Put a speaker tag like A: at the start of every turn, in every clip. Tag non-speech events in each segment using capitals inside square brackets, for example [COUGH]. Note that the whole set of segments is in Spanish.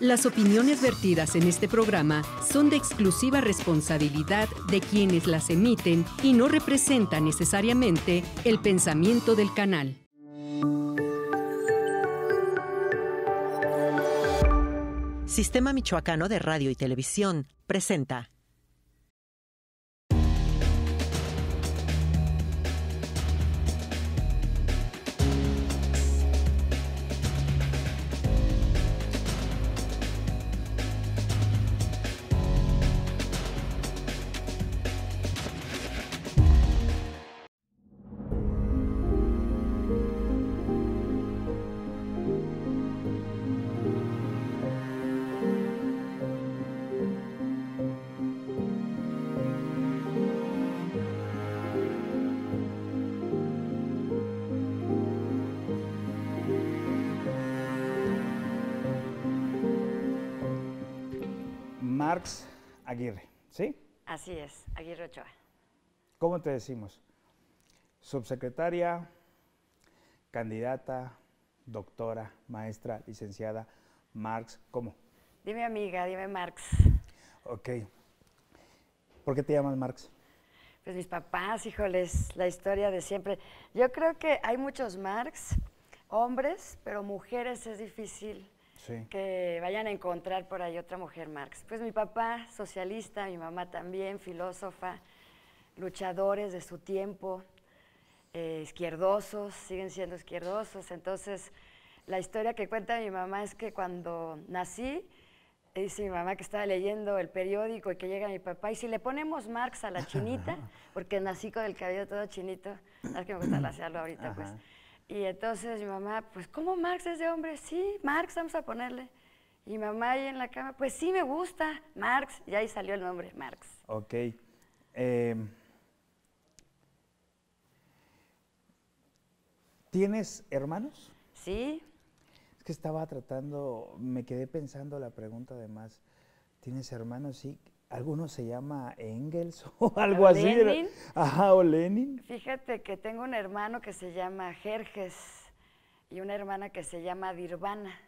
A: Las opiniones vertidas en este programa son de exclusiva responsabilidad de
B: quienes las emiten y no representan necesariamente el pensamiento del canal. Sistema Michoacano de Radio y Televisión presenta
A: Aguirre, ¿sí?
B: Así es, Aguirre Ochoa.
A: ¿Cómo te decimos? Subsecretaria, candidata, doctora, maestra, licenciada, Marx, ¿cómo?
B: Dime amiga, dime Marx.
A: Ok. ¿Por qué te llamas Marx?
B: Pues mis papás, híjoles, la historia de siempre. Yo creo que hay muchos Marx, hombres, pero mujeres es difícil que vayan a encontrar por ahí otra mujer Marx. Pues mi papá, socialista, mi mamá también, filósofa, luchadores de su tiempo, eh, izquierdosos, siguen siendo izquierdosos. Entonces, la historia que cuenta mi mamá es que cuando nací, dice mi mamá que estaba leyendo el periódico y que llega mi papá, y si le ponemos Marx a la chinita, [LAUGHS] porque nací con el cabello todo chinito, es que me gusta [CLEARS THROAT] lasearlo ahorita, pues y entonces mi mamá, pues, ¿cómo Marx es de hombre? Sí, Marx, vamos a ponerle. Y mamá ahí en la cama, pues sí me gusta, Marx. Y ahí salió el nombre, Marx.
A: Ok. Em, ¿Tienes hermanos? Sí. Es que estaba tratando, me quedé pensando la pregunta además. ¿Tienes hermanos? Sí. ¿Alguno se llama Engels [LAUGHS] o algo así. Lenin. Ajá, o Lenin.
B: Fíjate que tengo un hermano que se llama Jerjes y una hermana que se llama Dirvana.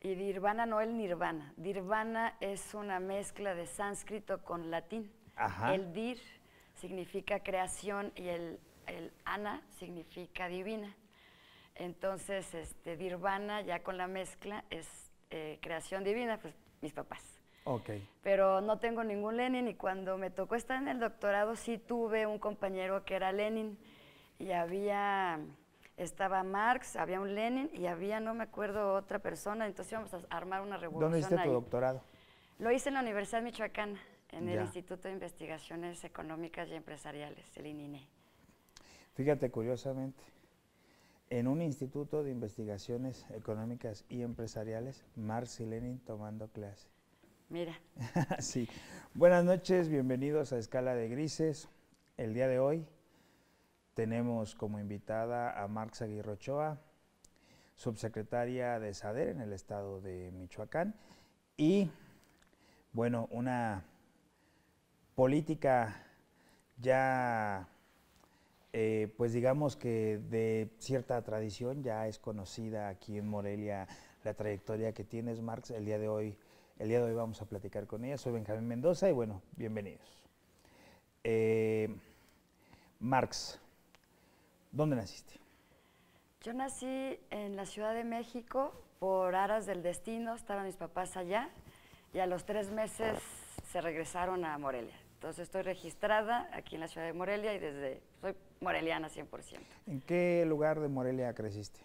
B: Y Dirvana no el Nirvana. Dirvana es una mezcla de sánscrito con latín. Ajá. El dir significa creación y el, el ana significa divina. Entonces, este, Dirvana ya con la mezcla es eh, creación divina, pues mis papás. Pero no tengo ningún Lenin y cuando me tocó estar en el doctorado sí tuve un compañero que era Lenin y había, estaba Marx, había un Lenin y había, no me acuerdo, otra persona, entonces íbamos a armar una revolución. ¿Dónde hiciste tu doctorado? Lo hice en la Universidad Michoacana, en el Instituto de Investigaciones Económicas y Empresariales, el ININE.
A: Fíjate, curiosamente, en un instituto de investigaciones económicas y empresariales, Marx y Lenin tomando clases. Mira. [LAUGHS] sí. Buenas noches, bienvenidos a Escala de Grises. El día de hoy tenemos como invitada a Marx Aguirrochoa, subsecretaria de SADER en el estado de Michoacán y, bueno, una política ya eh, pues digamos que de cierta tradición, ya es conocida aquí en Morelia la trayectoria que tienes, Marx. El día de hoy el día de hoy vamos a platicar con ella. Soy Benjamín Mendoza y bueno, bienvenidos. Eh, Marx, ¿dónde naciste?
B: Yo nací en la Ciudad de México por aras del destino, estaban mis papás allá y a los tres meses se regresaron a Morelia. Entonces estoy registrada aquí en la ciudad de Morelia y desde soy moreliana 100%.
A: ¿En qué lugar de Morelia creciste?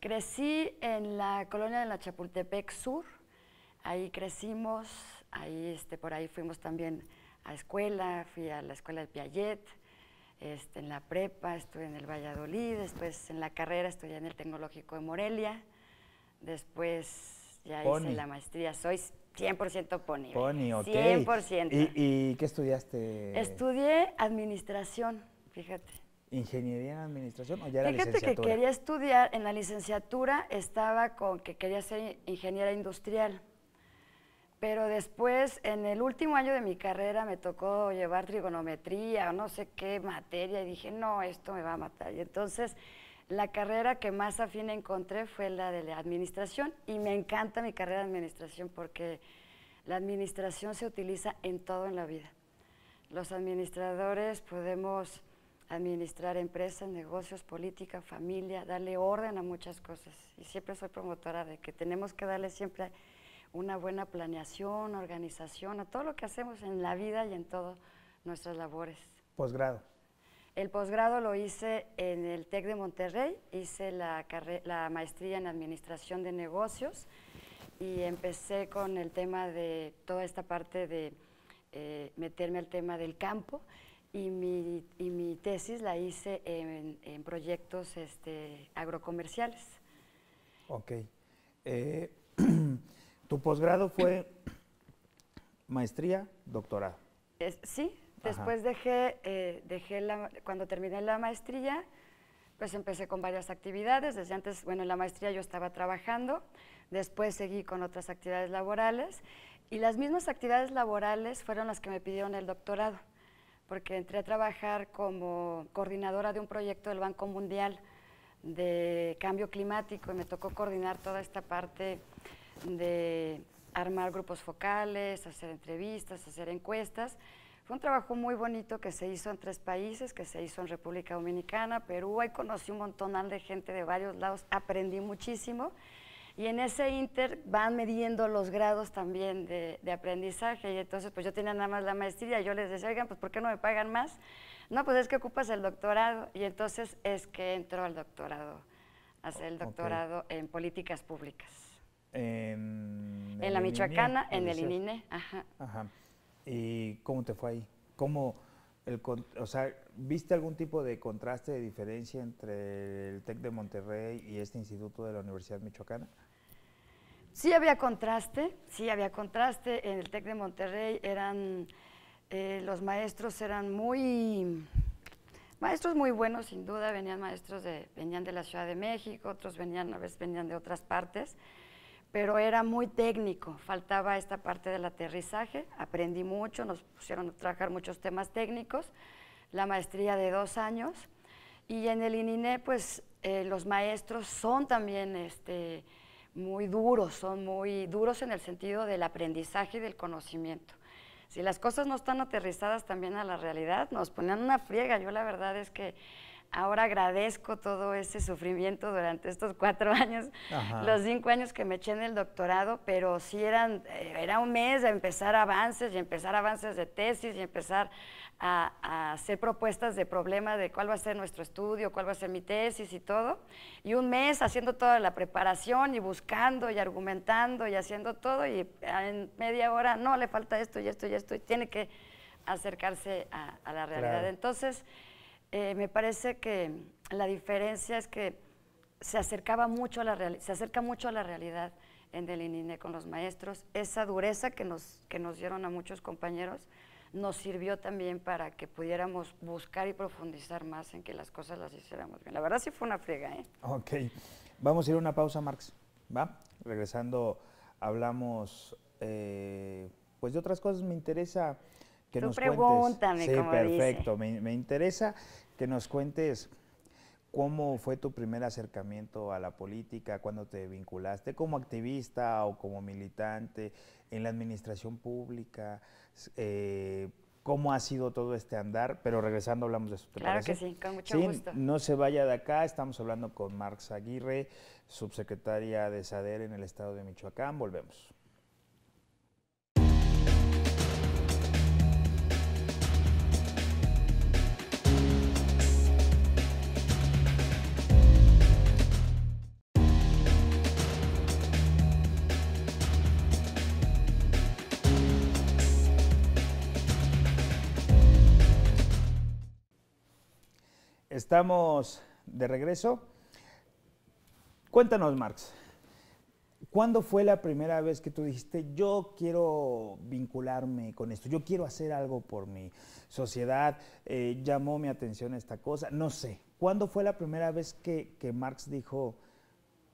B: Crecí en la colonia de la Chapultepec Sur, Ahí crecimos, ahí, este, por ahí fuimos también a escuela, fui a la escuela de Piaget, este, en la prepa, estuve en el Valladolid, después en la carrera estudié en el Tecnológico de Morelia, después ya hice la maestría, soy 100% pony. Pony, ok. 100%. ¿Y,
A: ¿Y, qué estudiaste?
B: Estudié administración, fíjate.
A: ¿Ingeniería en administración Fíjate que quería
B: estudiar, en la licenciatura estaba con que quería ser ingeniera industrial. Pero después, en el último año de mi carrera, me tocó llevar trigonometría o no sé qué materia y dije, no, esto me va a matar. Y entonces, la carrera que más afín encontré fue la de la administración y me encanta mi carrera de administración porque la administración se utiliza en todo en la vida. Los administradores podemos administrar empresas, negocios, política, familia, darle orden a muchas cosas. Y siempre soy promotora de que tenemos que darle siempre una buena planeación, organización, a todo lo que hacemos en la vida y en todas nuestras labores. Posgrado. El posgrado lo hice en el TEC de Monterrey, hice la, la maestría en Administración de Negocios y empecé con el tema de toda esta parte de eh, meterme al tema del campo y mi, y mi tesis la hice en, proyectos este, agrocomerciales.
A: Ok. Eh, ¿Tu posgrado fue maestría, doctorado?
B: sí, después dejé, eh, dejé la, cuando terminé la maestría, pues empecé con varias actividades. Desde antes, bueno, en la maestría yo estaba trabajando, después seguí con otras actividades laborales y las mismas actividades laborales fueron las que me pidieron el doctorado, porque entré a trabajar como coordinadora de un proyecto del Banco Mundial de Cambio Climático y me tocó coordinar toda esta parte de armar grupos focales, hacer entrevistas, hacer encuestas. Fue un trabajo muy bonito que se hizo en tres países, que se hizo en República Dominicana, Perú. Ahí conocí un montón de gente de varios lados, aprendí muchísimo. Y en ese inter van midiendo los grados también de, aprendizaje. Y entonces, pues yo tenía nada más la maestría. Yo les decía, oigan, pues ¿por qué no me pagan más? No, pues es que ocupas el doctorado. Y entonces es que entró al doctorado, hacer el doctorado en políticas públicas.
A: En, la Michoacana, en el ININE. Ajá. Ajá. ¿Y cómo te fue ahí? ¿Cómo, o sea, ¿viste algún tipo de contraste, de diferencia entre el TEC de Monterrey y este instituto de la Universidad Michoacana?
B: Sí había contraste, sí había contraste. En el TEC de Monterrey eran, eh, los maestros eran muy, maestros muy buenos sin duda, venían maestros de, venían de la Ciudad de México, otros venían, a veces venían de otras partes, pero era muy técnico, faltaba esta parte del aterrizaje, aprendí mucho, nos pusieron a trabajar muchos temas técnicos, la maestría de dos años, y en el ININE, pues eh, los maestros son también este, muy duros, son muy duros en el sentido del aprendizaje y del conocimiento. Si las cosas no están aterrizadas también a la realidad, nos ponían una friega, yo la verdad es que Ahora agradezco todo ese sufrimiento durante estos cuatro años, los cinco años que me eché en el doctorado, pero sí eran, eh, era un mes de empezar avances y empezar avances de tesis y empezar a, hacer propuestas de problema de cuál va a ser nuestro estudio, cuál va a ser mi tesis y todo. Y un mes haciendo toda la preparación y buscando y argumentando y haciendo todo y en media hora, no, le falta esto y esto y esto y tiene que acercarse a, la realidad. Entonces, eh, me parece que la diferencia es que se acercaba mucho a la se acerca mucho a la realidad en ININE con los maestros. Esa dureza que nos, que nos dieron a muchos compañeros nos sirvió también para que pudiéramos buscar y profundizar más en que las cosas las hiciéramos bien. La verdad sí fue una friega, ¿eh?
A: Ok. Vamos a ir a una pausa, Marx. ¿Va? Regresando, hablamos eh, pues de otras cosas. Me interesa que nos pregúntame, cuentes. Sí, perfecto. Me, me interesa que nos cuentes cómo fue tu primer acercamiento a la política, cuando te vinculaste como activista o como militante en la administración pública, eh, cómo ha sido todo este andar, pero regresando hablamos de su Claro que sí, con mucho gusto. No se vaya de acá, estamos hablando con Marx Aguirre, subsecretaria de SADER e en el estado de Michoacán, volvemos. estamos de regreso. Cuéntanos, Marx, ¿cuándo fue la primera vez que tú dijiste, yo quiero vincularme con esto, yo quiero hacer algo por mi sociedad, eh, llamó mi atención esta cosa? No sé, ¿cuándo fue la primera vez que, que Marx dijo,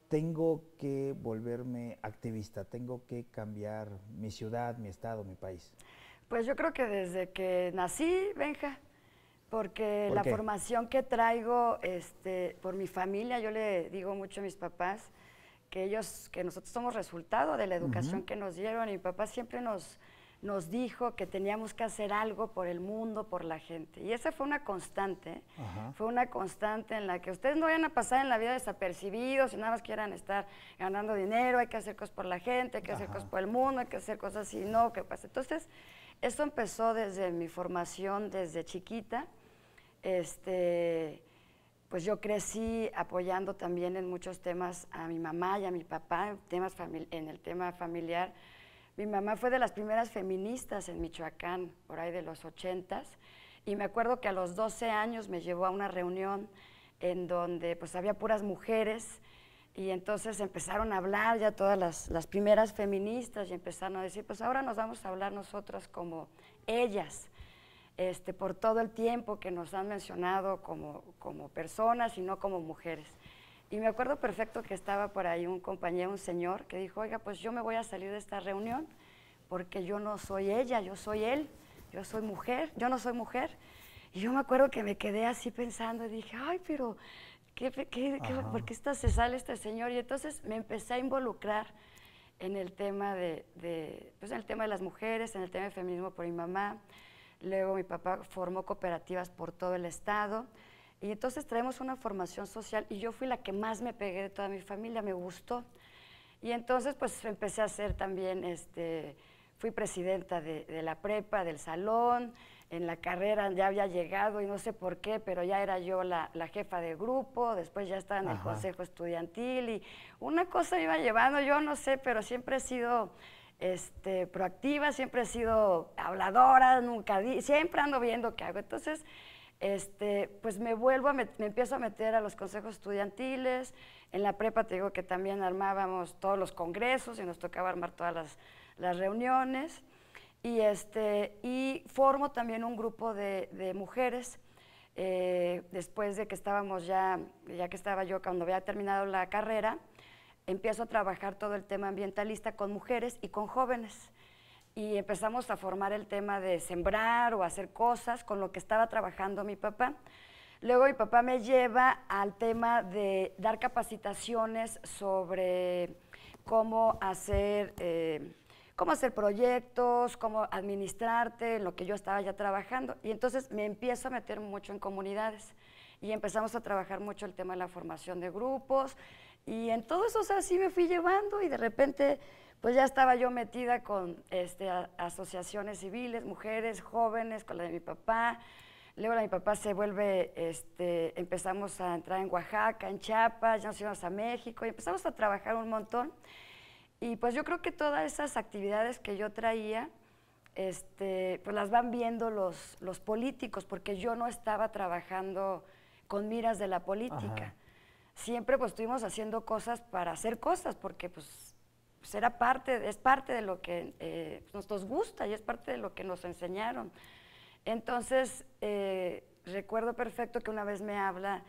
A: tengo que volverme activista, tengo que cambiar mi ciudad, mi estado, mi país?
B: Pues yo creo que desde que nací, Benja, porque la formación que traigo este, por mi familia, yo le digo mucho a mis papás que ellos, que nosotros somos resultado de la educación que nos dieron. Y mi papá siempre nos, dijo que teníamos que hacer algo por el mundo, por la gente. Y esa fue una constante, fue una constante en la que ustedes no vayan a pasar en la vida desapercibidos y nada más quieran estar ganando dinero, hay que hacer cosas por la gente, hay que hacer cosas por el mundo, hay que hacer cosas así, no, que pasa. Entonces, esto empezó desde mi formación, desde chiquita. Este, pues yo crecí apoyando también en muchos temas a mi mamá y a mi papá, en, temas en el tema familiar. Mi mamá fue de las primeras feministas en Michoacán, por ahí de los ochentas, y me acuerdo que a los 12 años me llevó a una reunión en donde pues había puras mujeres y entonces empezaron a hablar ya todas las, las primeras feministas y empezaron a decir, pues ahora nos vamos a hablar nosotras como ellas. Este, por todo el tiempo que nos han mencionado como, como personas y no como mujeres. Y me acuerdo perfecto que estaba por ahí un compañero, un señor, que dijo, oiga, pues yo me voy a salir de esta reunión porque yo no soy ella, yo soy él, yo soy mujer, yo no soy mujer. Y yo me acuerdo que me quedé así pensando y dije, ay, pero ¿qué, qué, qué, por qué se sale este señor? Y entonces me empecé a involucrar en el tema de, pues en el tema de las mujeres, en el tema de feminismo por mi mamá, Luego mi papá formó cooperativas por todo el estado. Y entonces traemos una formación social y yo fui la que más me pegué de toda mi familia, me gustó. Y entonces pues empecé a ser también, este, fui presidenta de, la prepa, del salón, en la carrera ya había llegado y no sé por qué, pero ya era yo la, jefa de grupo, después ya estaba en el consejo estudiantil y una cosa iba llevando, yo no sé, pero siempre he sido este, proactiva, siempre he sido habladora, nunca, siempre ando viendo qué hago. Entonces, este, pues me vuelvo, me, me empiezo a meter a los consejos estudiantiles, en la prepa te digo que también armábamos todos los congresos y nos tocaba armar todas las, reuniones. Y, este, y formo también un grupo de, mujeres. Eh, después de que estábamos ya, ya que estaba yo cuando había terminado la carrera, empiezo a trabajar todo el tema ambientalista con mujeres y con jóvenes. Y empezamos a formar el tema de sembrar o hacer cosas con lo que estaba trabajando mi papá. Luego mi papá me lleva al tema de dar capacitaciones sobre cómo hacer, eh, cómo hacer proyectos, cómo administrarte, en lo que yo estaba ya trabajando. Y entonces me empiezo a meter mucho en comunidades y empezamos a trabajar mucho el tema de la formación de grupos, y en todo eso, así me fui llevando y de repente, pues ya estaba yo metida con este, asociaciones civiles, mujeres, jóvenes, con la de mi papá. Luego la de mi papá se vuelve, este, empezamos a entrar en Oaxaca, en Chiapas, ya nos íbamos a México y empezamos a trabajar un montón. Y pues yo creo que todas esas actividades que yo traía, este, pues las van viendo los, los políticos, porque yo no estaba trabajando con miras de la política siempre pues estuvimos haciendo cosas para hacer cosas, porque pues, pues era parte, es parte de lo que eh, pues, nos gusta y es parte de lo que nos enseñaron. Entonces, eh, recuerdo perfecto que una vez me habla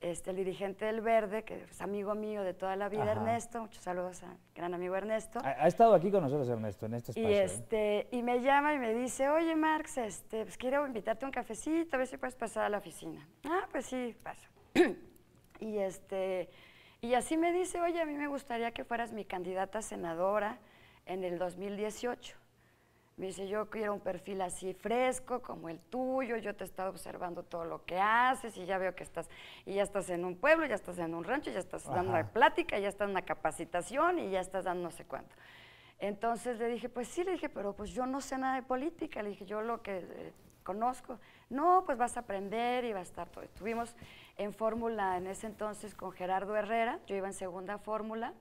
B: este, el dirigente del Verde, que es amigo mío de toda la vida, Ernesto, muchos saludos al gran amigo Ernesto. Ha,
A: estado aquí con nosotros Ernesto, en este espacio. Y, ¿eh?
B: este, y me llama y me dice, oye Marx, este, pues, quiero invitarte a un cafecito, a ver si puedes pasar a la oficina. Ah, pues sí, paso. [CLEARS THROAT] Y, este, y así me dice, oye, a mí me gustaría que fueras mi candidata senadora en el 2018. Me dice, yo quiero un perfil así fresco como el tuyo, yo te he estado observando todo lo que haces y ya veo que estás, y ya estás en un pueblo, ya estás en un rancho, ya estás dando la plática, ya estás en una capacitación y ya estás dando no sé cuánto. Entonces le dije, pues sí, le dije, pero pues yo no sé nada de política, le dije, yo lo que eh, conozco. No, pues vas a aprender y va a estar todo. Estuvimos en fórmula en ese entonces con Gerardo Herrera, yo iba en segunda fórmula,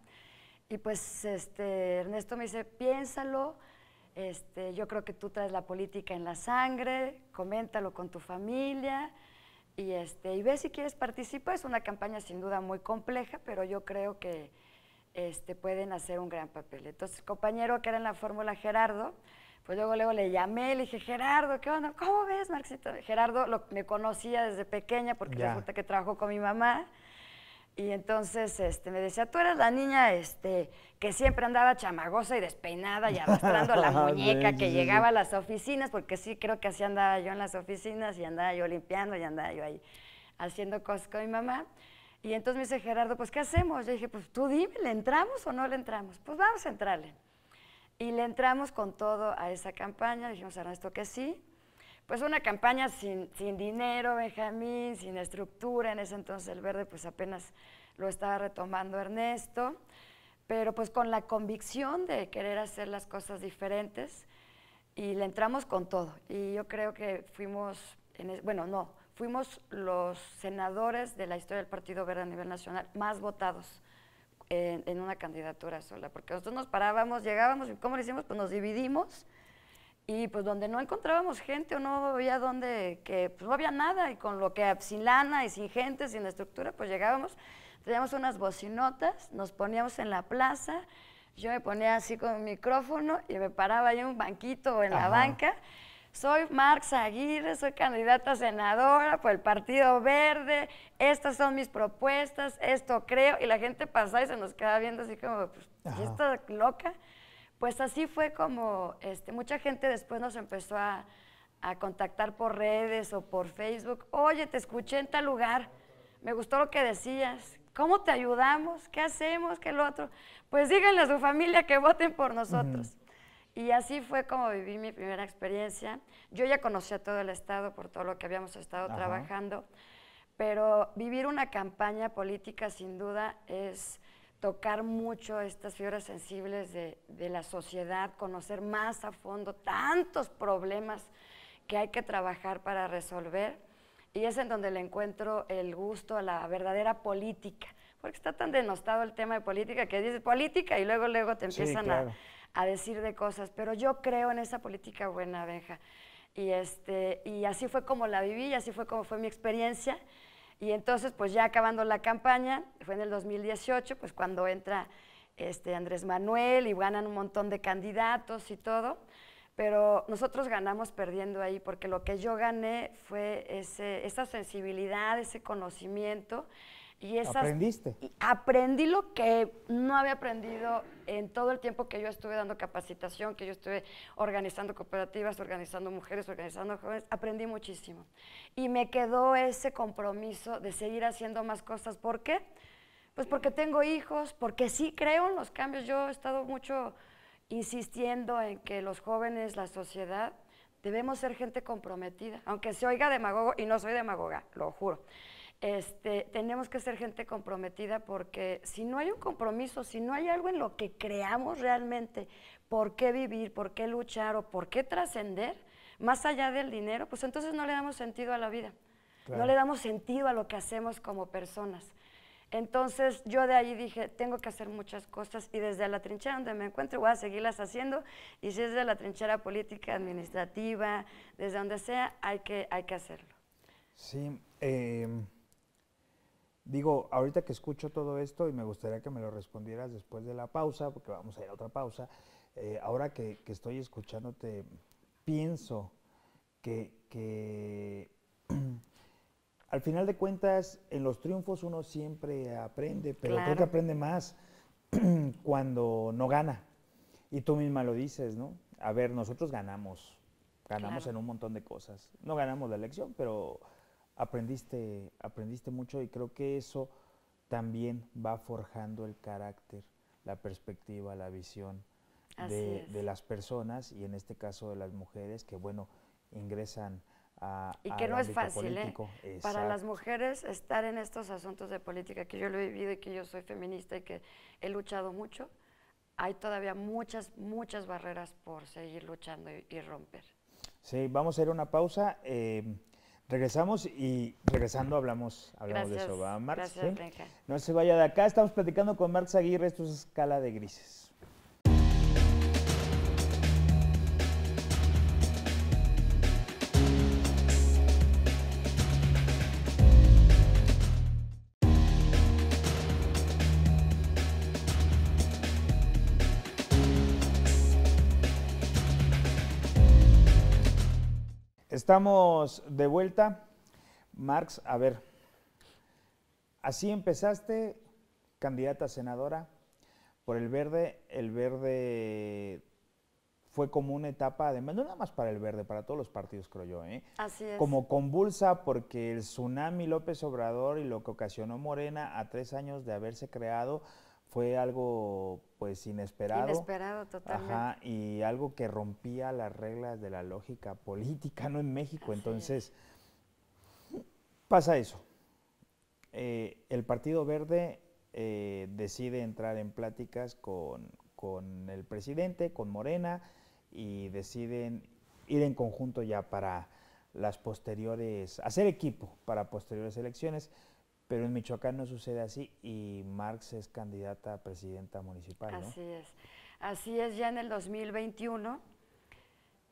B: y pues este, Ernesto me dice, piénsalo, este, yo creo que tú traes la política en la sangre, coméntalo con tu familia, y, este, y ve si quieres participar. Es una campaña sin duda muy compleja, pero yo creo que este, pueden hacer un gran papel. Entonces, compañero que era en la fórmula Gerardo, pues luego, luego le llamé, le dije, Gerardo, ¿qué onda? ¿Cómo ves, Marxito? Gerardo me conocía desde pequeña porque resulta que trabajó con mi mamá. Y entonces este, me decía, tú eras la niña este, que siempre andaba chamagosa y despeinada y
A: arrastrando la [LAUGHS] ah, muñeca, que llegaba a las
B: oficinas, porque sí creo que así andaba yo en las oficinas y andaba yo limpiando y andaba yo ahí haciendo cosas con mi mamá. Y entonces me dice Gerardo, pues ¿qué hacemos? Yo dije, pues tú dime, ¿le entramos o no le entramos? Pues vamos a entrarle. Y le entramos con todo a esa campaña, dijimos a Ernesto que sí. Pues una campaña sin, sin dinero, Benjamín, sin estructura, en ese entonces el verde pues apenas lo estaba retomando Ernesto, pero pues con la convicción de querer hacer las cosas diferentes y le entramos con todo. Y yo creo que fuimos, bueno, no, fuimos los senadores de la historia del Partido Verde a nivel nacional más votados en, una candidatura sola, porque nosotros nos parábamos, llegábamos, y ¿cómo lo hicimos? Pues nos dividimos y pues donde no encontrábamos gente o no había donde, que pues no había nada y con lo que sin lana y sin gente, sin estructura, pues llegábamos, teníamos unas bocinotas, nos poníamos en la plaza, yo me ponía así con el micrófono y me paraba ahí en un banquito o en la banca soy Marx Aguirre, soy candidata a senadora por el Partido Verde, estas son mis propuestas, esto creo, y la gente pasa y se nos queda viendo así como, pues, ¿y esto, loca? Pues así fue como este, mucha gente después nos empezó a, contactar por redes o por Facebook, oye, te escuché en tal lugar, me gustó lo que decías, ¿cómo te ayudamos? ¿Qué hacemos? ¿Qué lo otro? Pues díganle a su familia que voten por nosotros. Y así fue como viví mi primera experiencia. Yo ya conocía todo el Estado por todo lo que habíamos estado trabajando, pero vivir una campaña política sin duda es tocar mucho estas fibras sensibles de, la sociedad, conocer más a fondo tantos problemas que hay que trabajar para resolver. Y es en donde le encuentro el gusto a la verdadera política, porque está tan denostado el tema de política que dices política y luego, luego te empiezan a a decir de cosas, pero yo creo en esa política buena, abeja. Y, este, y así fue como la viví, así fue como fue mi experiencia. Y entonces, pues ya acabando la campaña, fue en el 2018, pues cuando entra este, Andrés Manuel y ganan un montón de candidatos y todo, pero nosotros ganamos perdiendo ahí, porque lo que yo gané fue ese, esa sensibilidad, ese conocimiento y ¿Aprendiste? aprendí lo que no había aprendido en todo el tiempo que yo estuve dando capacitación, que yo estuve organizando cooperativas, organizando mujeres, organizando jóvenes. Aprendí muchísimo. Y me quedó ese compromiso de seguir haciendo más cosas. ¿Por qué? Pues porque tengo hijos, porque sí creo en los cambios. Yo he estado mucho insistiendo en que los jóvenes, la sociedad, debemos ser gente comprometida, aunque se oiga demagogo, y no soy demagoga, lo juro. Este, tenemos que ser gente comprometida porque si no hay un compromiso, si no hay algo en lo que creamos realmente, por qué vivir, por qué luchar o por qué trascender, más allá del dinero, pues entonces no le damos sentido a la vida, no le damos sentido a lo que hacemos como personas. Entonces yo de ahí dije, tengo que hacer muchas cosas y desde la trinchera donde me encuentro voy a seguirlas haciendo y si es de la trinchera política, administrativa, desde donde sea, hay que, hay que hacerlo.
A: Sí. Eh... Digo, ahorita que escucho todo esto y me gustaría que me lo respondieras después de la pausa, porque vamos a ir a otra pausa, eh, ahora que, estoy escuchándote, pienso que, [CLEARS THROAT] al final de cuentas en los triunfos uno siempre aprende, pero creo que aprende más [CLEARS THROAT] cuando no gana. Y tú misma lo dices, ¿no? A ver, nosotros ganamos, ganamos en un montón de cosas. No ganamos la elección, pero aprendiste, aprendiste mucho y creo que eso también va forjando el carácter, la perspectiva, la visión de, las personas y en este caso de las mujeres que, bueno, ingresan a... Y que no es fácil, ¿eh? Para las
B: mujeres estar en estos asuntos de política, que yo lo he vivido y que yo soy feminista y que he luchado mucho, hay todavía muchas, muchas barreras por seguir luchando y, romper.
A: Sí, vamos a ir a una pausa. Eh, Regresamos y regresando hablamos, hablamos de eso, ¿va, Marx? No se vaya de acá, estamos platicando con Marx Aguirre, esto es Escala de Grises. Estamos de vuelta. Marx, a ver, así empezaste, candidata senadora por el verde. El verde fue como una etapa, además, no nada más para el verde, para todos los partidos, creo yo. ¿eh? Así es. Como convulsa porque el tsunami López Obrador y lo que ocasionó Morena a tres años de haberse creado fue algo pues inesperado.
B: Inesperado totalmente.
A: y algo que rompía las reglas de la lógica política, ¿no? En México. Entonces, pasa eso. Eh, el Partido Verde eh, decide entrar en pláticas con, con el presidente, con Morena, y deciden ir en conjunto ya para las posteriores, hacer equipo para posteriores elecciones. Pero en Michoacán no sucede así y Marx es candidata a presidenta municipal. ¿no? Así
B: es. Así es, ya en el 2021,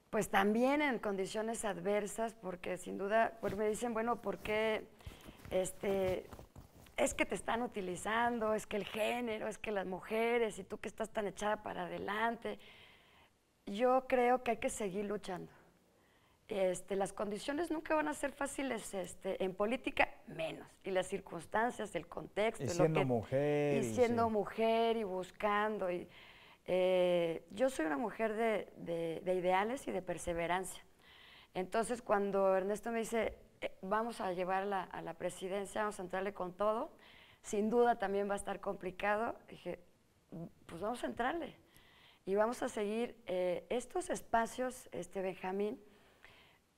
B: pues también en condiciones adversas, porque sin duda, pues me dicen, bueno, ¿por qué este, es que te están utilizando, es que el género, es que las mujeres, y tú que estás tan echada para adelante? Yo creo que hay que seguir luchando este, las condiciones nunca van a ser fáciles este, en política, menos. Y las circunstancias, el contexto. Y siendo mujer. Y siendo mujer y buscando. Y, eh, yo soy una mujer de, ideales y de perseverancia. Entonces, cuando Ernesto me dice, eh, vamos a llevarla a la presidencia, vamos a entrarle con todo, sin duda también va a estar complicado, dije, pues vamos a entrarle. Y vamos a seguir eh, estos espacios, este Benjamín,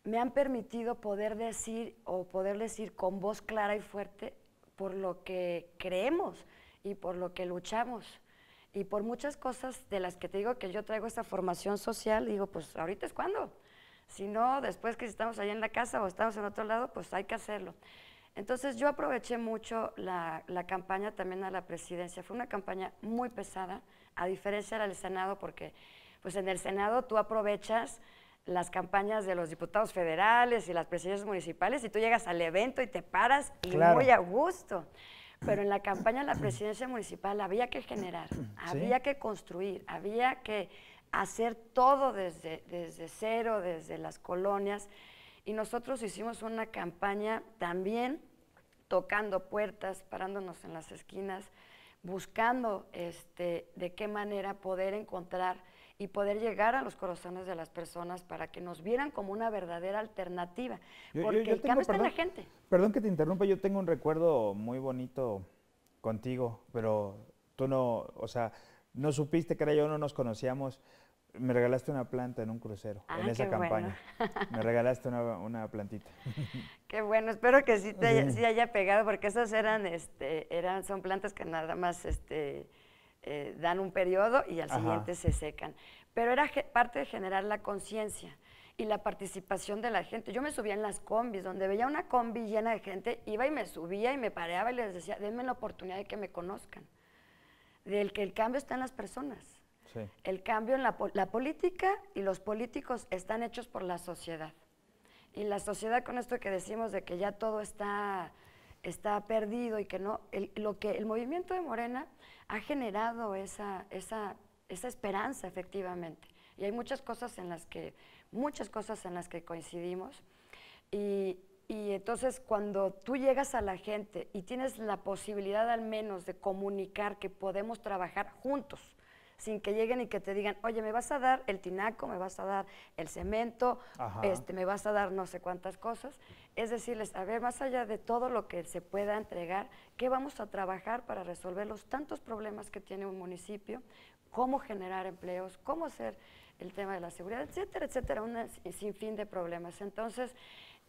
B: me han permitido poder decir o poder decir con voz clara y fuerte por lo que creemos y por lo que luchamos y por muchas cosas de las que te digo que yo traigo esta formación social, digo, pues ahorita es cuando. Si no, después que estamos allá en la casa o estamos en otro lado, pues hay que hacerlo. Entonces yo aproveché mucho la, la campaña también a la presidencia. Fue una campaña muy pesada, a diferencia del Senado, porque pues en el Senado tú aprovechas las campañas de los diputados federales y las presidencias municipales y tú llegas al evento y te paras y muy a gusto. Pero en la campaña de la presidencia municipal había que generar, había que construir, había que hacer todo desde, desde cero, desde las colonias. Y nosotros hicimos una campaña también tocando puertas, parándonos en las esquinas, buscando este, de qué manera poder encontrar y poder llegar a los corazones de las personas para que nos vieran como una verdadera alternativa. porque está la gente.
A: Perdón que te interrumpa, yo tengo un recuerdo muy bonito contigo, pero tú no, o sea, no supiste que era yo, no nos conocíamos. Me regalaste una planta en un crucero, ah, en esa campaña. Me regalaste una, plantita.
B: [LAUGHS] Qué bueno, espero que sí te haya, [LAUGHS] haya pegado, porque esas eran, este, eran, son plantas que nada más, este, eh, dan un periodo y al siguiente se secan. Pero era parte de generar la conciencia y la participación de la gente. Yo me subía en las combis, donde veía una combi llena de gente, iba y me subía y me pareaba y les decía, denme la oportunidad de que me conozcan, del que el cambio está en las personas. El cambio en la política y los políticos están hechos por la sociedad. Y la sociedad con esto que decimos de que ya todo está está perdido y que no, lo que el movimiento de Morena ha generado esa, esperanza efectivamente. Y hay muchas cosas en las que, muchas cosas en las que coincidimos. y entonces cuando tú llegas a la gente y tienes la posibilidad al menos de comunicar que podemos trabajar juntos, sin que lleguen y que te digan, oye, me vas a dar el tinaco, me vas a dar el cemento, este, me vas a dar no sé cuántas cosas. Es decirles, a ver, más allá de todo lo que se pueda entregar, ¿qué vamos a trabajar para resolver los tantos problemas que tiene un municipio? ¿Cómo generar empleos? ¿Cómo hacer el tema de la seguridad? Etcétera, etcétera, un sinfín de problemas. Entonces,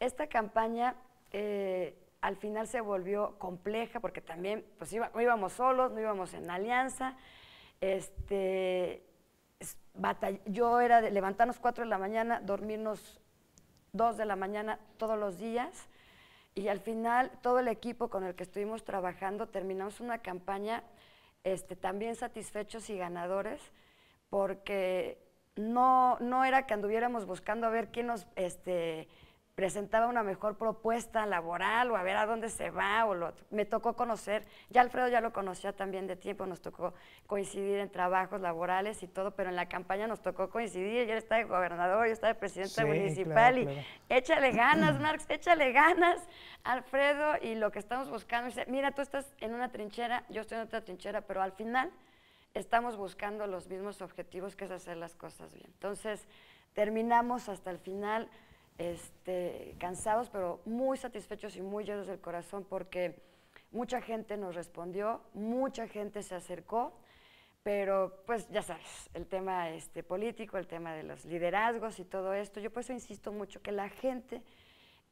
B: esta campaña... Eh, al final se volvió compleja porque también pues, no íbamos solos, no íbamos en alianza, este, yo era de levantarnos 4 de la mañana, dormirnos 2 de la mañana todos los días y al final todo el equipo con el que estuvimos trabajando terminamos una campaña este, también satisfechos y ganadores porque no, no era que anduviéramos buscando a ver quién nos... Este, presentaba una mejor propuesta laboral o a ver a dónde se va o lo Me tocó conocer, ya Alfredo ya lo conocía también de tiempo, nos tocó coincidir en trabajos laborales y todo, pero en la campaña nos tocó coincidir, él estaba de gobernador, yo estaba de presidente municipal y échale [CLEARS THROAT] ganas, Marx, échale ganas, Alfredo, y lo que estamos buscando, es mira, tú estás en una trinchera, yo estoy en otra trinchera, pero al final estamos buscando los mismos objetivos, que es hacer las cosas bien. Entonces, terminamos hasta el final este, cansados, pero muy satisfechos y muy llenos del corazón porque mucha gente nos respondió, mucha gente se acercó, pero pues ya sabes, el tema este, político, el tema de los liderazgos y todo esto, yo por eso insisto mucho que la gente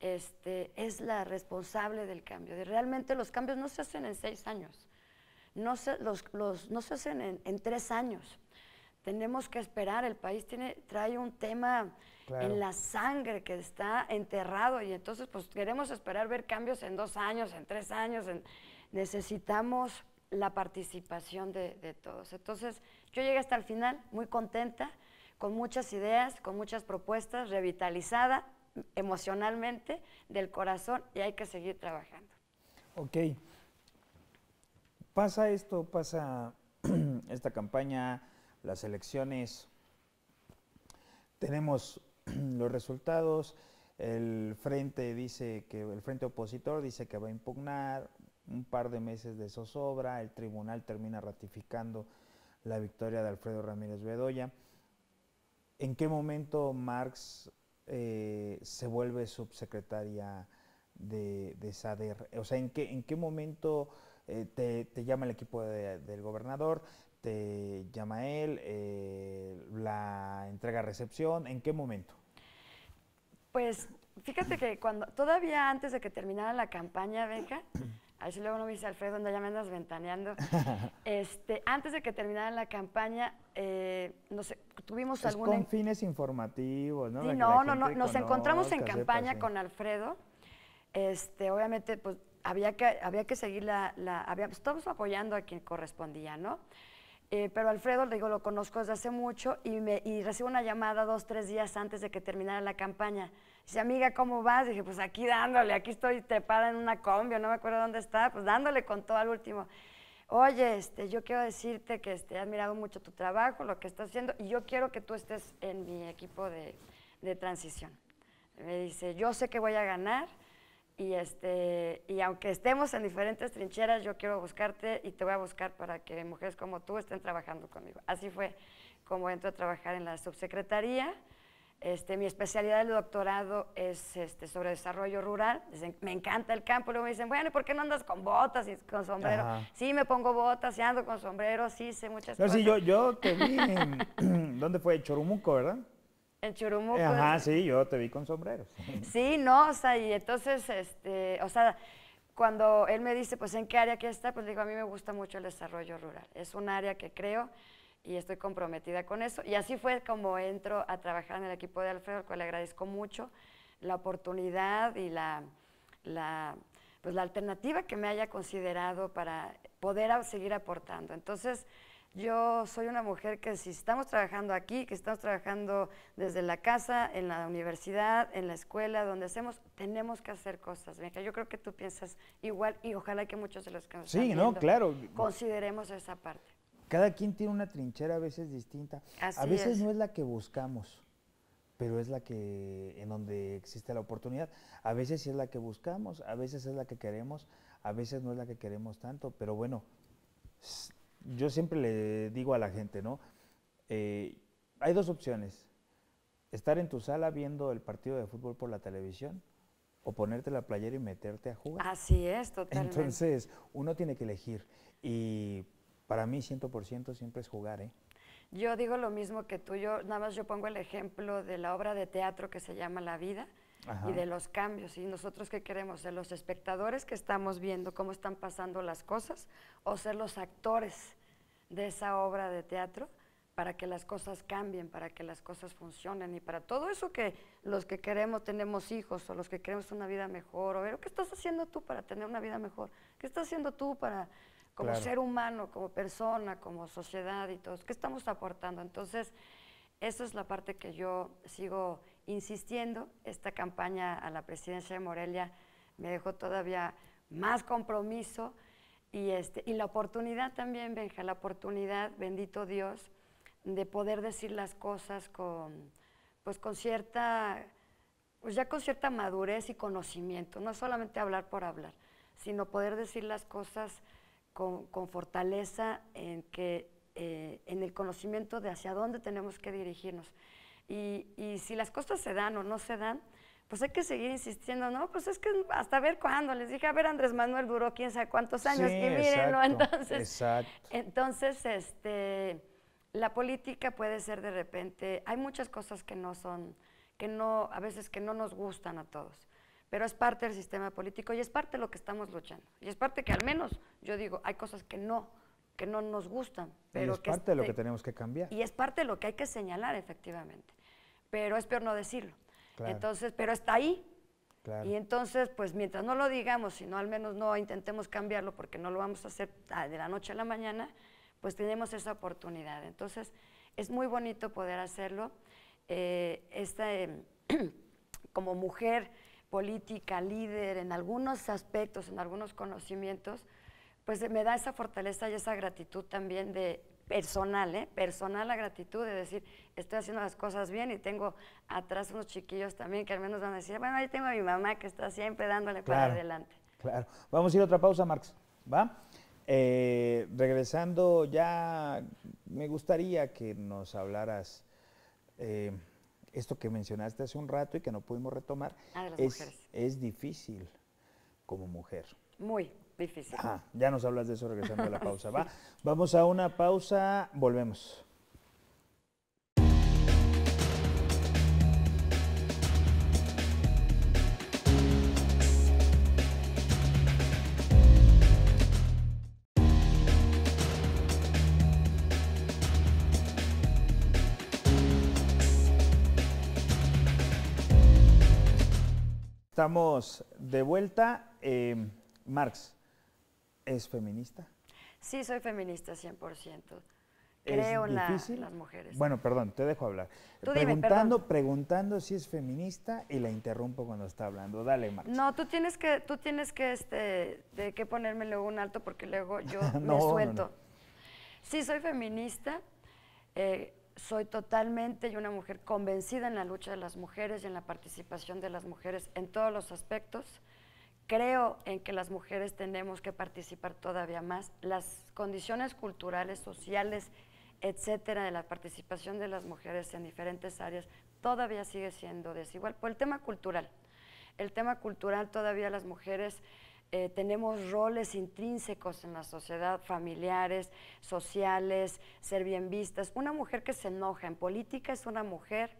B: este, es la responsable del cambio. De realmente los cambios no se hacen en seis años, no se, no se hacen en tres años tenemos que esperar, el país tiene, trae un tema en la sangre que está enterrado y entonces pues queremos esperar ver cambios en dos años, en tres años, necesitamos la participación de, de, todos. Entonces yo llegué hasta el final muy contenta, con muchas ideas, con muchas propuestas, revitalizada emocionalmente del corazón y hay que seguir trabajando.
A: Ok. Pasa esto, pasa [CLEARS THROAT] esta campaña, las elecciones. Tenemos [CLEARS THROAT] los resultados, el frente dice que el frente opositor dice que va a impugnar un par de meses de zozobra, el tribunal termina ratificando la victoria de Alfredo Ramírez Bedoya. ¿En qué momento Marx eh, se vuelve subsecretaria de, SADER? O sea, ¿en qué, en qué momento eh, te, llama el equipo del gobernador? este, Yamael, eh, la entrega-recepción, ¿en qué momento?
B: Pues fíjate que cuando todavía antes de que terminara la campaña, Benja, a [CLEARS THROAT] ver si luego no dice, Alfredo, anda ya me andas ventaneando. [LAUGHS] este, antes de que terminara la campaña, eh, no sé, tuvimos algún... con
A: fines informativos, ¿no? Sí, no, no, no, nos encontramos en campaña con
B: Alfredo. Este, obviamente, pues había que, había que seguir la... la había, pues, todos apoyando a quien correspondía, ¿no? Eh, pero Alfredo, le digo, lo conozco desde hace mucho y, me, y recibo una llamada dos, tres días antes de que terminara la campaña. Dice, amiga, ¿cómo vas? Dije, pues aquí dándole, aquí estoy trepada en una combi, no me acuerdo dónde está, pues dándole con todo al último. Oye, este, yo quiero decirte que este, he admirado mucho tu trabajo, lo que estás haciendo, y yo quiero que tú estés en mi equipo de, de transición. Me dice, yo sé que voy a ganar, y, este, y aunque estemos en diferentes trincheras, yo quiero buscarte y te voy a buscar para que mujeres como tú estén trabajando conmigo. Así fue como entro a trabajar en la subsecretaría. Este, mi especialidad del doctorado es este, sobre desarrollo rural. me encanta el campo. Luego me dicen, bueno, y ¿por qué no andas con botas y con sombrero? Sí, me pongo botas y ando con sombrero. Sí, sé muchas no, cosas. Sí, yo,
A: yo te vi en, [CLEARS THROAT] ¿dónde fue? Chorumuco, ¿verdad?
B: ¿En churumuco. Eh, pues. Ajá,
A: sí, yo te vi con sombreros. [LAUGHS]
B: Sí, no, o sea, y entonces, este, o sea, cuando él me dice, pues, ¿en qué área quieres está? Pues digo, a mí me gusta mucho el desarrollo rural. Es un área que creo y estoy comprometida con eso. Y así fue como entro a trabajar en el equipo de Alfredo, al cual le agradezco mucho la oportunidad y la, la, pues, la alternativa que me haya considerado para poder seguir aportando. Entonces, yo soy una mujer que si estamos trabajando aquí, que estamos trabajando desde la casa, en la universidad, en la escuela, donde hacemos, tenemos que hacer cosas. Yo creo que tú piensas igual y ojalá que muchos de los que sí, no, claro. consideremos esa parte.
A: Cada quien tiene una trinchera a veces distinta. a veces no es la que buscamos, pero es la que en donde existe la oportunidad. A veces sí es la que buscamos, a veces es la que queremos, a veces no es la que queremos tanto, pero bueno, yo siempre le digo a la gente, ¿no? Eh, hay dos opciones, estar en tu sala viendo el partido de fútbol por la televisión o ponerte la playera y meterte a jugar.
B: Así es, totalmente. Entonces,
A: uno tiene que elegir y para mí 100% siempre es jugar, ¿eh?
B: Yo digo lo mismo que tú, yo nada más yo pongo el ejemplo de la obra de teatro que se llama La vida, y de los cambios. ¿Y nosotros qué queremos? ¿Ser los espectadores que estamos viendo cómo están pasando las cosas o ser los actores de esa obra de teatro para que las cosas cambien, para que las cosas funcionen y para todo eso que los que queremos tenemos hijos o los que queremos una vida mejor o qué estás haciendo tú para tener una vida mejor, qué estás haciendo tú para como ser humano, como persona, como sociedad y todos qué estamos aportando. Entonces, esa es la parte que yo sigo insistiendo. Esta campaña a la presidencia de Morelia me dejó todavía más compromiso y, este, y la oportunidad también, Benja, la oportunidad, bendito Dios, de poder decir las cosas con, pues, cierta, pues, ya con cierta madurez y conocimiento, no solamente hablar por hablar, sino poder decir las cosas con, fortaleza en que eh, en el conocimiento de hacia dónde tenemos que dirigirnos. Y, si las cosas se dan o no se dan, pues hay que seguir insistiendo, ¿no? Pues es que hasta ver cuándo. Les dije, a ver, Andrés Manuel duró quién sabe cuántos años y mírenlo. [LAUGHS] entonces, entonces este, la política puede ser de repente, hay muchas cosas que no son, que no, a veces que no nos gustan a todos pero es parte del sistema político y es parte de lo que estamos luchando. Y es parte que al menos yo digo, hay cosas que no que no nos gustan. Pero es parte de lo que este,
A: tenemos que cambiar.
B: Y es parte de lo que hay que señalar, efectivamente. Pero es peor no decirlo. Claro. Entonces, pero está ahí. Y entonces, pues mientras no lo digamos, sino al menos no intentemos cambiarlo, porque no lo vamos a hacer de la noche a la mañana, pues tenemos esa oportunidad. Entonces, es muy bonito poder hacerlo. Eh, esta, em, [CLEARS THROAT] como mujer política, líder en algunos aspectos, en algunos conocimientos, pues me da esa fortaleza y esa gratitud también de personal, ¿eh? personal la gratitud de decir, estoy haciendo las cosas bien y tengo atrás unos chiquillos también que al menos van a decir, bueno, ahí tengo a mi mamá que está siempre dándole para adelante.
A: Claro, vamos a ir a otra pausa, Marx, ¿va? Eh, regresando ya, me gustaría que nos hablaras eh, esto que mencionaste hace un rato y que no pudimos retomar. Ah, de las mujeres. es difícil como mujer. Muy ya nos hablas de eso regresando a la pausa. Va, vamos a una pausa, volvemos. Estamos de vuelta. Eh, Marx, ¿Es feminista?
B: Sí, soy feminista 100%.
A: Creo en, las mujeres. Bueno, perdón, te dejo hablar. preguntando, preguntando si es feminista y la interrumpo cuando está hablando. Dale, Marx.
B: No, tú tienes que, tú tienes que, este, de que ponerme luego un alto porque luego yo [LAUGHS] me suelto. Sí, soy feminista. Eh, soy totalmente y una mujer convencida en la lucha de las mujeres y en la participación de las mujeres en todos los aspectos creo en que las mujeres tenemos que participar todavía más. Las condiciones culturales, sociales, etcétera, de la participación de las mujeres en diferentes áreas todavía sigue siendo desigual. Por el tema cultural, el tema cultural todavía las mujeres eh, tenemos roles intrínsecos en la sociedad, familiares, sociales, ser bien vistas. Una mujer que se enoja en política es una mujer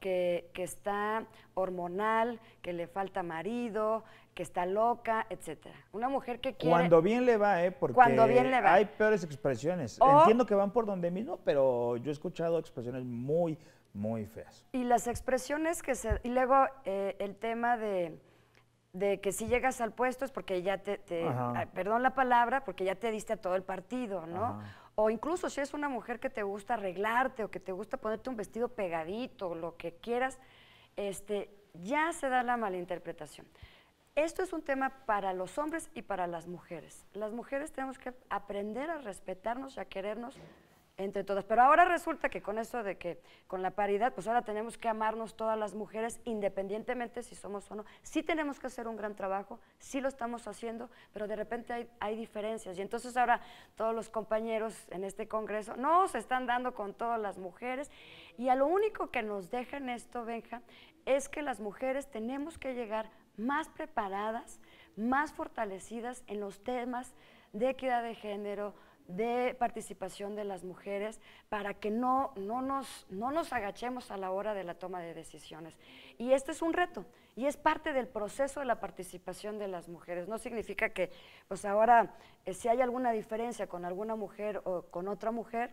B: que, que, está hormonal, que le falta marido, que está loca, etcétera. Una mujer que quiere... Cuando
A: bien le va, ¿eh? Porque cuando bien le hay peores expresiones. Entiendo que van por donde mismo, pero yo he escuchado expresiones muy, muy feas.
B: Y las expresiones que se... Y luego eh, el tema de, que si llegas al puesto es porque ya te... perdón la palabra, porque ya te diste a todo el partido, ¿no? o incluso si es una mujer que te gusta arreglarte o que te gusta ponerte un vestido pegadito, lo que quieras, este, ya se da la malinterpretación. Esto es un tema para los hombres y para las mujeres. Las mujeres tenemos que aprender a respetarnos y a querernos entre todas. Pero ahora resulta que con eso de que con la paridad, pues ahora tenemos que amarnos todas las mujeres independientemente si somos o no. Sí tenemos que hacer un gran trabajo, sí lo estamos haciendo, pero de repente hay, diferencias. Y entonces ahora todos los compañeros en este Congreso no se están dando con todas las mujeres. Y a lo único que nos deja en esto, Benja, es que las mujeres tenemos que llegar más preparadas, más fortalecidas en los temas de equidad de género, de participación de las mujeres para que no, no, nos, agachemos a la hora de la toma de decisiones. Y este es un reto y es parte del proceso de la participación de las mujeres. No significa que pues ahora eh, si hay alguna diferencia con alguna mujer o con otra mujer,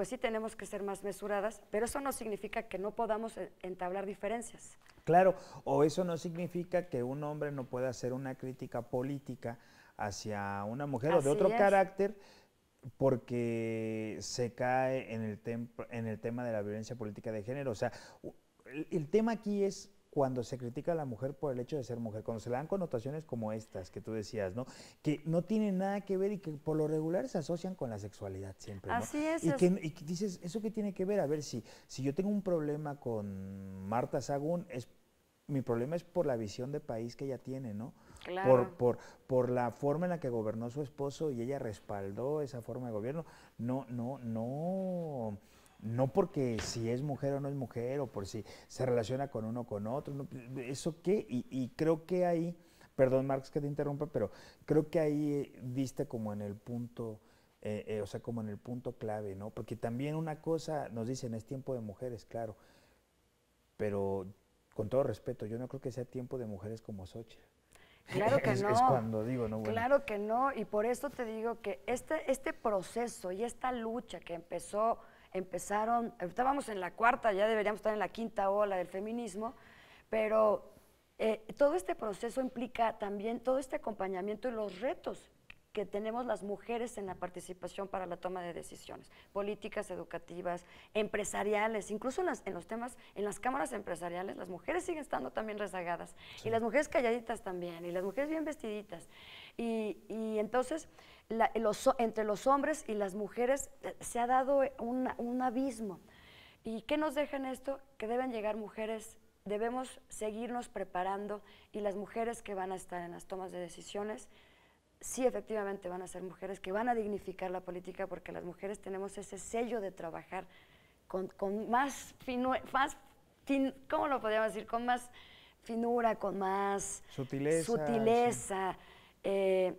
B: pues sí tenemos que ser más mesuradas, pero eso no significa que no podamos entablar diferencias.
A: Claro, o eso no significa que un hombre no pueda hacer una crítica política hacia una mujer o de otro carácter porque se cae en el, tema de la violencia política de género. O sea, el tema aquí es cuando se critica a la mujer por el hecho de ser mujer, cuando se le dan connotaciones como estas que tú decías, ¿no? Que no tienen nada que ver y que por lo regular se asocian con la sexualidad siempre. Así es. Y, Que, dices, ¿eso qué tiene que ver? A ver, si, si yo tengo un problema con Marta Sagún, es, mi problema es por la visión de país que ella tiene, ¿no? Claro. Por, por, por la forma en la que gobernó su esposo y ella respaldó esa forma de gobierno. No, no, no no porque si es mujer o no es mujer, o por si se relaciona con uno o con otro, eso qué, y, creo que ahí, perdón Marx que te interrumpa, pero creo que ahí viste eh, como en el punto, eh, eh, o sea, como en el punto clave, ¿no? Porque también una cosa, nos dicen, es tiempo de mujeres, claro, pero con todo respeto, yo no creo que sea tiempo de mujeres como Xochitl.
B: Claro que [LAUGHS] no. Es cuando
A: digo, no, Claro
B: que no, y por eso te digo que este, este proceso y esta lucha que empezó empezaron, estábamos en la cuarta, ya deberíamos estar en la quinta ola del feminismo, pero eh, todo este proceso implica también todo este acompañamiento y los retos que tenemos las mujeres en la participación para la toma de decisiones, políticas educativas, empresariales, incluso en, las, los temas, en las cámaras empresariales, las mujeres siguen estando también rezagadas, y las mujeres calladitas también, y las mujeres bien vestiditas. Y, entonces, entre los hombres y las mujeres eh, se ha dado un abismo. ¿Y qué nos deja en esto? Que deben llegar mujeres debemos seguirnos preparando y las mujeres que van a estar en las tomas de decisiones sí efectivamente van a ser mujeres que van a dignificar la política porque las mujeres tenemos ese sello de trabajar con, más, más lo decir? Con más finura, con más sutileza. Eh,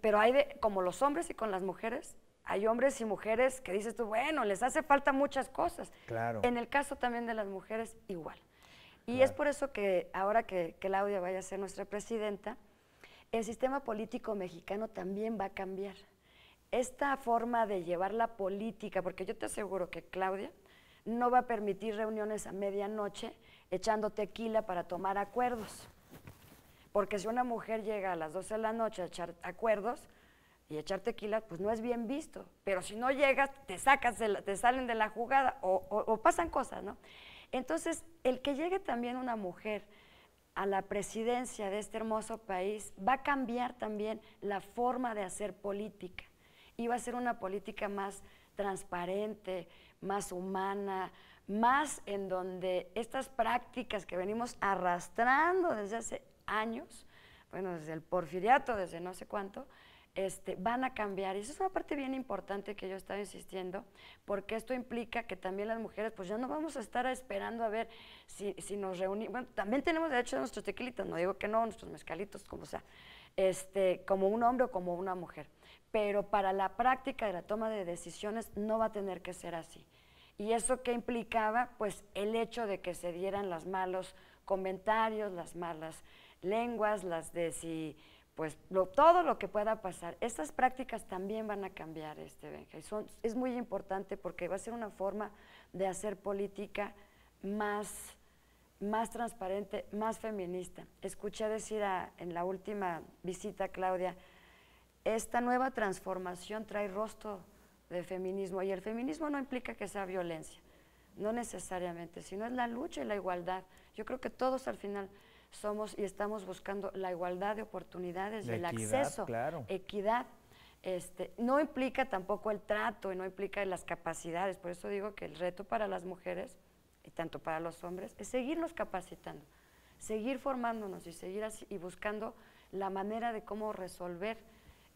B: pero hay como los hombres y con las mujeres, hay hombres y mujeres que dices tú, bueno, les hace falta muchas cosas. Claro. En el caso también de las mujeres, igual. Y es por eso que ahora que Claudia vaya a ser nuestra presidenta, el sistema político mexicano también va a cambiar. Esta forma de llevar la política, porque yo te aseguro que Claudia no va a permitir reuniones a medianoche echando tequila para tomar acuerdos. Porque si una mujer llega a las 12 de la noche a echar acuerdos y echar tequila, pues no es bien visto. Pero si no llegas, te sacas, te salen de la jugada o pasan cosas, ¿no? Entonces, el que llegue también una mujer a la presidencia de este hermoso país, va a cambiar también la forma de hacer política. Y va a ser una política más transparente, más humana, más en donde estas prácticas que venimos arrastrando desde hace años, bueno, desde el porfiriato, desde no sé cuánto, este, van a cambiar. Y eso es una parte bien importante que yo estaba insistiendo, porque esto implica que también las mujeres, pues ya no vamos a estar esperando a ver si, nos reunimos. Bueno, también tenemos derecho a nuestros tequilitos, no digo que no, nuestros mezcalitos, como sea, este, como un hombre o como una mujer. Pero para la práctica de la toma de decisiones no va a tener que ser así. Y eso qué implicaba, pues el hecho de que se dieran los malos comentarios, las malas lenguas, las de si pues lo, todo lo que pueda pasar. Estas prácticas también van a cambiar, este Benja, es muy importante porque va a ser una forma de hacer política más, más transparente, más feminista. Escuché decir en la última visita, Claudia, esta nueva transformación trae rostro de feminismo, y el feminismo no implica que sea violencia, no necesariamente, sino es la lucha y la igualdad. Yo creo que todos al final somos y estamos buscando la igualdad de oportunidades, y el acceso, equidad. Este, no implica tampoco el trato y no implica las capacidades, por eso digo que el reto para las mujeres y tanto para los hombres es seguirnos capacitando, seguir formándonos y seguir así, y buscando la manera de cómo resolver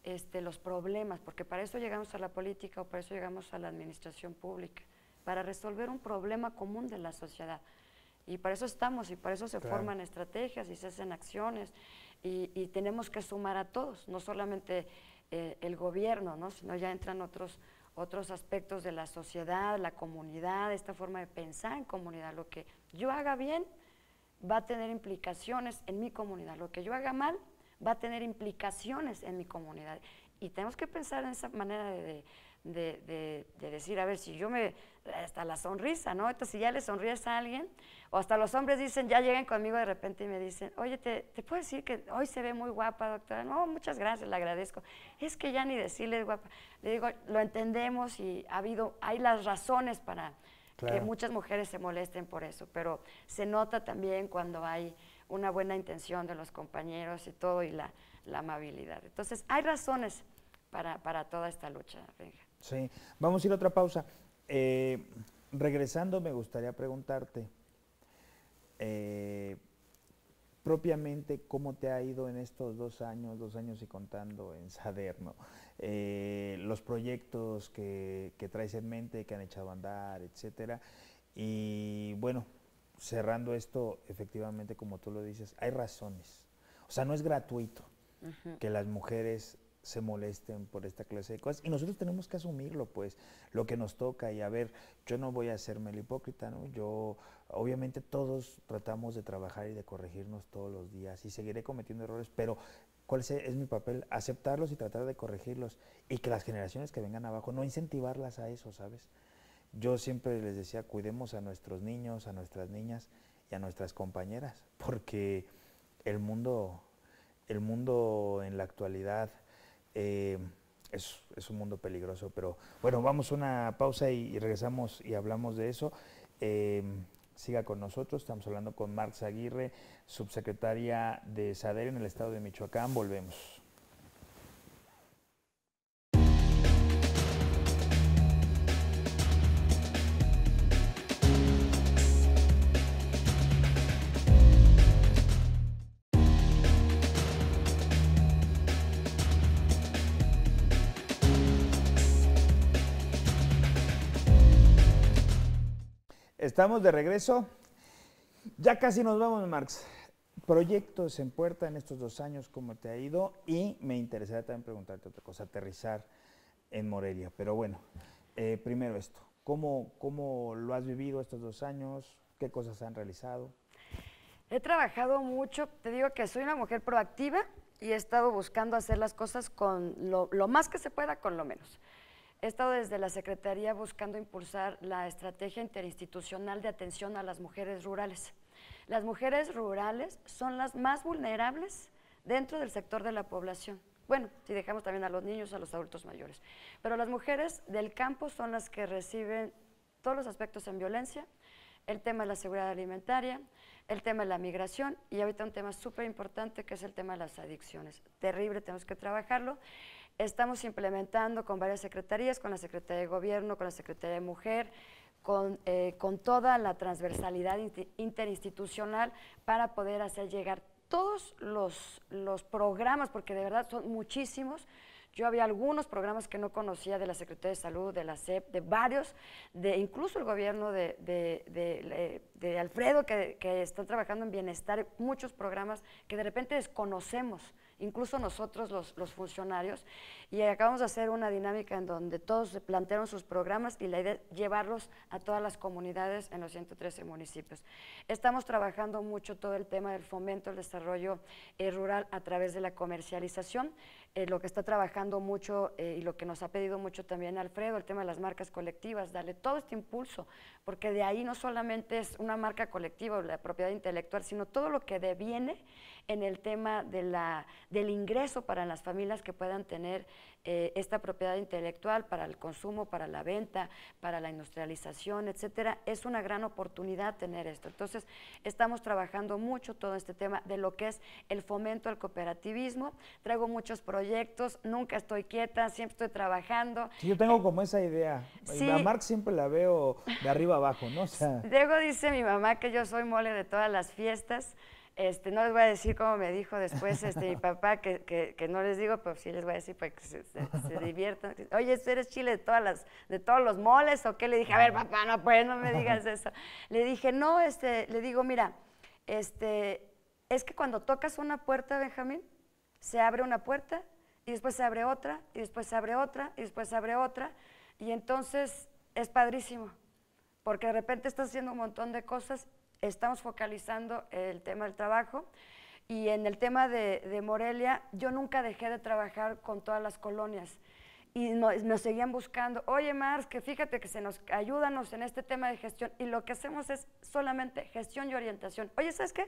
B: este, los problemas, porque para eso llegamos a la política o para eso llegamos a la administración pública, para resolver un problema común de la sociedad. Y para eso estamos y para eso se forman estrategias y se hacen acciones y, tenemos que sumar a todos, no solamente eh, el gobierno, sino ya entran otros, otros aspectos de la sociedad, la comunidad, esta forma de pensar en comunidad. Lo que yo haga bien va a tener implicaciones en mi comunidad, lo que yo haga mal va a tener implicaciones en mi comunidad. Y tenemos que pensar en esa manera de de, decir, a ver, si yo me, hasta la sonrisa, ¿no? Entonces, si ya le sonríes a alguien, o hasta los hombres dicen, ya lleguen conmigo de repente y me dicen, oye, ¿te, te puedo decir que hoy se ve muy guapa, doctora? No, muchas gracias, le agradezco. Es que ya ni decirle guapa. Le digo, lo entendemos y ha habido, hay las razones para que muchas mujeres se molesten por eso, pero se nota también cuando hay una buena intención de los compañeros y todo, y la, amabilidad. Entonces, hay razones para, para toda esta lucha,
A: Benja. Sí, vamos a ir a otra pausa. Eh, regresando, me gustaría preguntarte, eh, propiamente, ¿cómo te ha ido en estos dos años, dos años y contando en Saderno? Eh, los proyectos que, traes en mente, que han echado a andar, etcétera. Y bueno, cerrando esto, efectivamente, como tú lo dices, hay razones. O sea, no es gratuito que las mujeres se molesten por esta clase de cosas. Y nosotros tenemos que asumirlo, pues, lo que nos toca y a ver, yo no voy a hacerme el hipócrita, ¿no? Yo, obviamente todos tratamos de trabajar y de corregirnos todos los días y seguiré cometiendo errores, pero ¿cuál es, es mi papel? Aceptarlos y tratar de corregirlos y que las generaciones que vengan abajo, no incentivarlas a eso, ¿sabes? Yo siempre les decía, cuidemos a nuestros niños, a nuestras niñas y a nuestras compañeras, porque el mundo, el mundo en la actualidad, eh, es, un mundo peligroso. Pero bueno, vamos a una pausa y, regresamos y hablamos de eso. Eh, siga con nosotros, estamos hablando con Marx Aguirre, subsecretaria de SADER en el estado de Michoacán. Volvemos. estamos de regreso. Ya casi nos vamos, Marx. Proyectos en puerta en estos dos años, ¿cómo te ha ido? Y me interesaría también preguntarte otra cosa, aterrizar en Morelia. Pero bueno, eh, primero esto, ¿cómo, lo has vivido estos dos años? ¿Qué cosas han realizado?
B: He trabajado mucho, te digo que soy una mujer proactiva y he estado buscando hacer las cosas con lo más que se pueda, con lo menos. He estado desde la Secretaría buscando impulsar la estrategia interinstitucional de atención a las mujeres rurales. Las mujeres rurales son las más vulnerables dentro del sector de la población. Bueno, si dejamos también a los niños, a los adultos mayores. Pero las mujeres del campo son las que reciben todos los aspectos en violencia, el tema de la seguridad alimentaria, el tema de la migración y ahorita un tema súper importante que es el tema de las adicciones. Terrible, tenemos que trabajarlo. Estamos implementando con varias secretarías, con la Secretaría de Gobierno, con la Secretaría de Mujer, con, eh, toda la transversalidad interinstitucional para poder hacer llegar todos los, los programas, porque de verdad son muchísimos, yo había algunos programas que no conocía de la Secretaría de Salud, de la SEP, de varios, de incluso el gobierno de, eh, Alfredo, que, que, están trabajando en bienestar, muchos programas que de repente desconocemos incluso nosotros los, funcionarios, y acabamos de hacer una dinámica en donde todos plantearon sus programas y la idea es llevarlos a todas las comunidades en los 113 municipios. Estamos trabajando mucho todo el tema del fomento, del desarrollo eh, rural a través de la comercialización, eh, lo que está trabajando mucho eh, y lo que nos ha pedido mucho también Alfredo, el tema de las marcas colectivas, darle todo este impulso, porque de ahí no solamente es una marca colectiva o la propiedad intelectual, sino todo lo que deviene en el tema de la, del ingreso para las familias que puedan tener eh, esta propiedad intelectual para el consumo, para la venta, para la industrialización, etcétera. Es una gran oportunidad tener esto. Entonces, estamos trabajando mucho todo este tema de lo que es el fomento al cooperativismo. Traigo muchos proyectos, nunca estoy quieta, siempre estoy trabajando.
A: yo tengo como esa idea. la A siempre la veo de arriba abajo, ¿no? O
B: dice mi mamá que yo soy mole de todas las fiestas. Este, no les voy a decir cómo me dijo después este, mi papá, que, no les digo, pero sí les voy a decir para que se, [LAUGHS] diviertan. Oye, ¿tú eres chile de, todas las, de todos los moles o qué? Le dije, a ver, papá, no, pues no me digas [LAUGHS] eso. Le dije, no, este, le digo, mira, este, es que cuando tocas una puerta, Benjamín, se abre una puerta y después se abre otra y después se abre otra y después se abre otra. Y entonces es padrísimo, porque de repente estás haciendo un montón de cosas estamos focalizando el tema del trabajo. Y en el tema de, de Morelia, yo nunca dejé de trabajar con todas las colonias y nos, seguían buscando, oye Mars, que fíjate que se nos ayúdanos en este tema de gestión y lo que hacemos es solamente gestión y orientación. Oye, ¿sabes qué?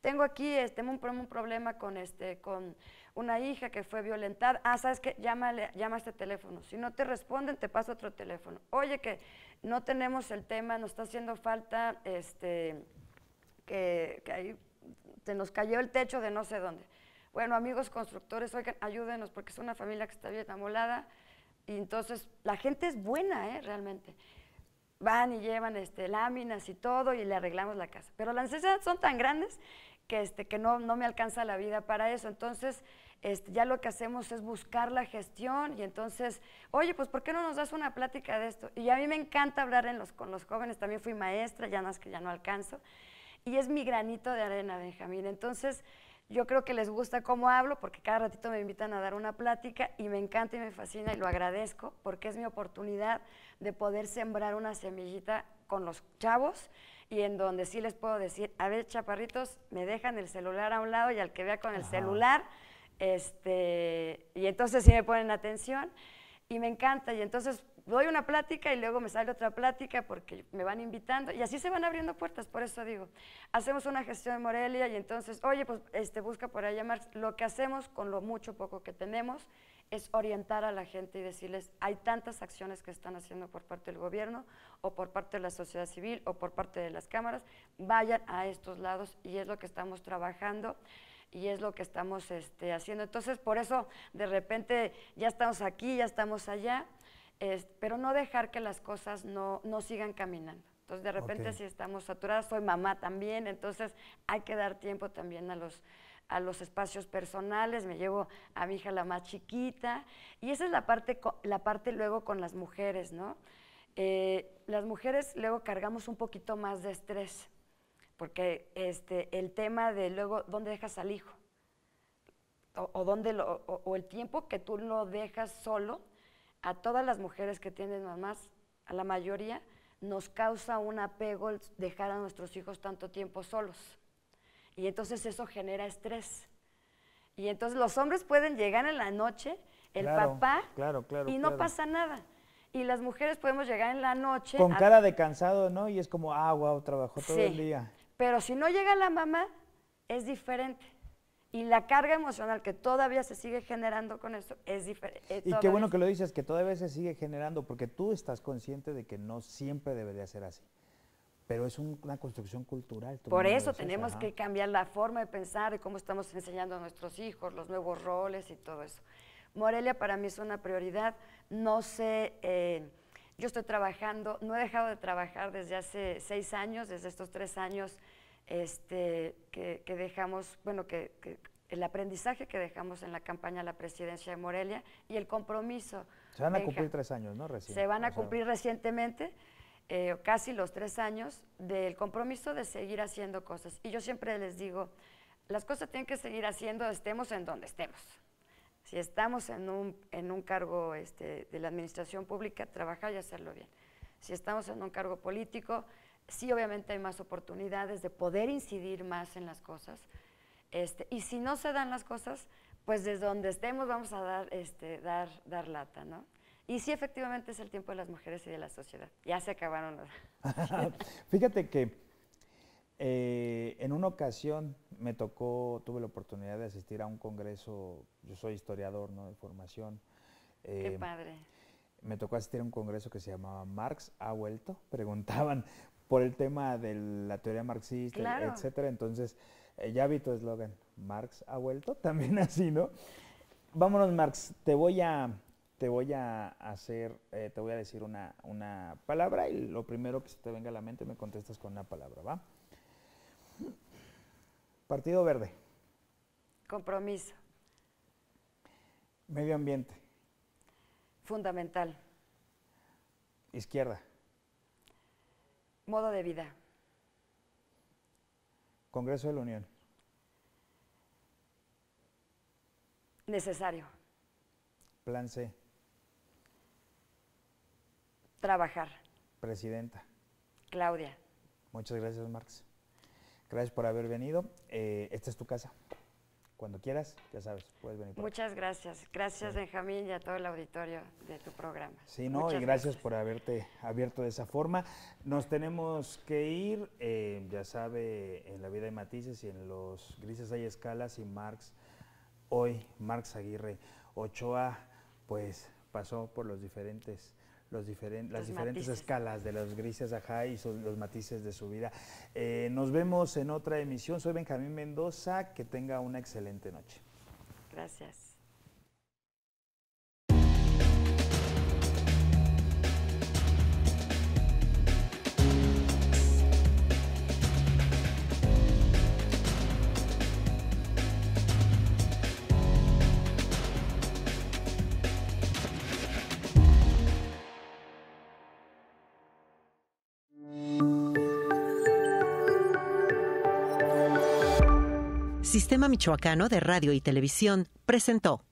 B: Tengo aquí este, un, problema con, este, con una hija que fue violentada. Ah, ¿sabes qué? llama este teléfono. Si no te responden, te paso otro teléfono. Oye, que no tenemos el tema, nos está haciendo falta este, que, ahí se nos cayó el techo de no sé dónde. Bueno, amigos constructores, oigan, ayúdenos porque es una familia que está bien amolada. Y entonces la gente es buena, ¿eh? realmente. Van y llevan este, láminas y todo y le arreglamos la casa. Pero las necesidades son tan grandes que, este, que no, no me alcanza la vida para eso. Entonces, ya lo que hacemos es buscar la gestión y entonces, oye, pues ¿por qué no nos das una plática de esto? Y a mí me encanta hablar con los jóvenes, también fui maestra, ya más que ya no alcanzo, y es mi granito de arena, Benjamín. Entonces, yo creo que les gusta cómo hablo porque cada ratito me invitan a dar una plática y me encanta y me fascina y lo agradezco porque es mi oportunidad de poder sembrar una semillita con los chavos y en donde sí les puedo decir, a ver, chaparritos, me dejan el celular a un lado y al que vea con el celular este, y entonces sí me ponen atención y me encanta. Y entonces doy una plática y luego me sale otra plática porque me van invitando y así se van abriendo puertas, por eso digo, hacemos una gestión en Morelia y entonces, oye, pues este, busca por allá Marx. Lo que hacemos con lo mucho poco que tenemos es orientar a la gente y decirles, hay tantas acciones que están haciendo por parte del gobierno o por parte de la sociedad civil o por parte de las cámaras, vayan a estos lados y es lo que estamos trabajando y es lo que estamos este, haciendo. Entonces, por eso de repente ya estamos aquí, ya estamos allá, pero no dejar que las cosas no, sigan caminando. Entonces, de repente si estamos saturadas, soy mamá también, entonces hay que dar tiempo también a los, a los espacios personales, me llevo a mi hija la más chiquita, y esa es la parte, la parte luego con las mujeres, ¿no? Eh, las mujeres luego cargamos un poquito más de estrés porque este, el tema de luego dónde dejas al hijo o, dónde o, el tiempo que tú lo dejas solo a todas las mujeres que tienen mamás, a la mayoría, nos causa un apego dejar a nuestros hijos tanto tiempo solos. Y entonces eso genera estrés. Y entonces los hombres pueden llegar en la noche, el papá, y no pasa nada. Y las mujeres podemos llegar en la noche. Con cara
A: de cansado, ¿no? Y es como, ah, wow, trabajo todo el día.
B: Pero si no llega la mamá, es diferente. Y la carga emocional que todavía se sigue generando con esto es diferente. Eh, y qué bueno que lo
A: dices, que todavía se sigue generando, porque tú estás consciente de que no siempre debería ser así. Pero es una construcción cultural. Por eso tenemos que
B: cambiar la forma de pensar y cómo estamos enseñando a nuestros hijos, los nuevos roles y todo eso. Morelia para mí es una prioridad. No sé eh, yo estoy trabajando, no he dejado de trabajar desde hace seis años, desde estos tres años este, que, dejamos, bueno, que, el aprendizaje que dejamos en la campaña a la presidencia de Morelia y el compromiso. Se van a cumplir
A: tres años, ¿no? Recién, se van a cumplir
B: recientemente, eh, casi los tres años, del compromiso de seguir haciendo cosas. Y yo siempre les digo, las cosas tienen que seguir haciendo, estemos en donde estemos si estamos en un, en un cargo este, de la administración pública, trabajar y hacerlo bien. Si estamos en un cargo político, sí obviamente hay más oportunidades de poder incidir más en las cosas. Este, y si no se dan las cosas, pues desde donde estemos vamos a dar, este, dar, dar lata, ¿no? Y sí, efectivamente es el tiempo de las mujeres y de la sociedad. Ya se acabaron las...
A: [LAUGHS] Fíjate que eh, en una ocasión me tocó, tuve la oportunidad de asistir a un congreso, yo soy historiador ¿no? de formación. Qué em, padre. Me tocó asistir a un congreso que se llamaba Marx ha vuelto. [LAUGHS] Preguntaban por el tema de la teoría marxista, etc. etcétera. Entonces, eh, ya vi tu eslogan, Marx ha vuelto, [LAUGHS] también así, ¿no? Vámonos, Marx, te voy a, te voy a hacer, eh, te voy a decir una, una palabra y lo primero que se te venga a la mente me contestas con una palabra, ¿va? Partido Verde.
B: Compromiso.
A: Medio ambiente.
B: Fundamental. Izquierda. Modo de vida.
A: Congreso de la Unión. Necesario. Plan C. Trabajar. Presidenta. Claudia. Muchas gracias, Marx. Gracias por haber venido. Eh, esta es tu casa. Cuando quieras, ya sabes, puedes venir.
B: Muchas gracias. Gracias, Benjamín, y a todo el auditorio de tu programa.
A: Sí, no, y gracias, por haberte abierto de esa forma. Nos tenemos que ir, eh, ya sabe, en la vida hay matices y en los grises hay escalas y Marx, hoy, Marx Aguirre Ochoa, pues pasó por los diferentes los las diferentes escalas de los grises ajá y los matices de su vida. Eh, nos vemos en otra emisión. Soy Benjamín Mendoza. Que tenga una excelente noche.
B: Gracias. Sistema Michoacano de Radio y Televisión presentó.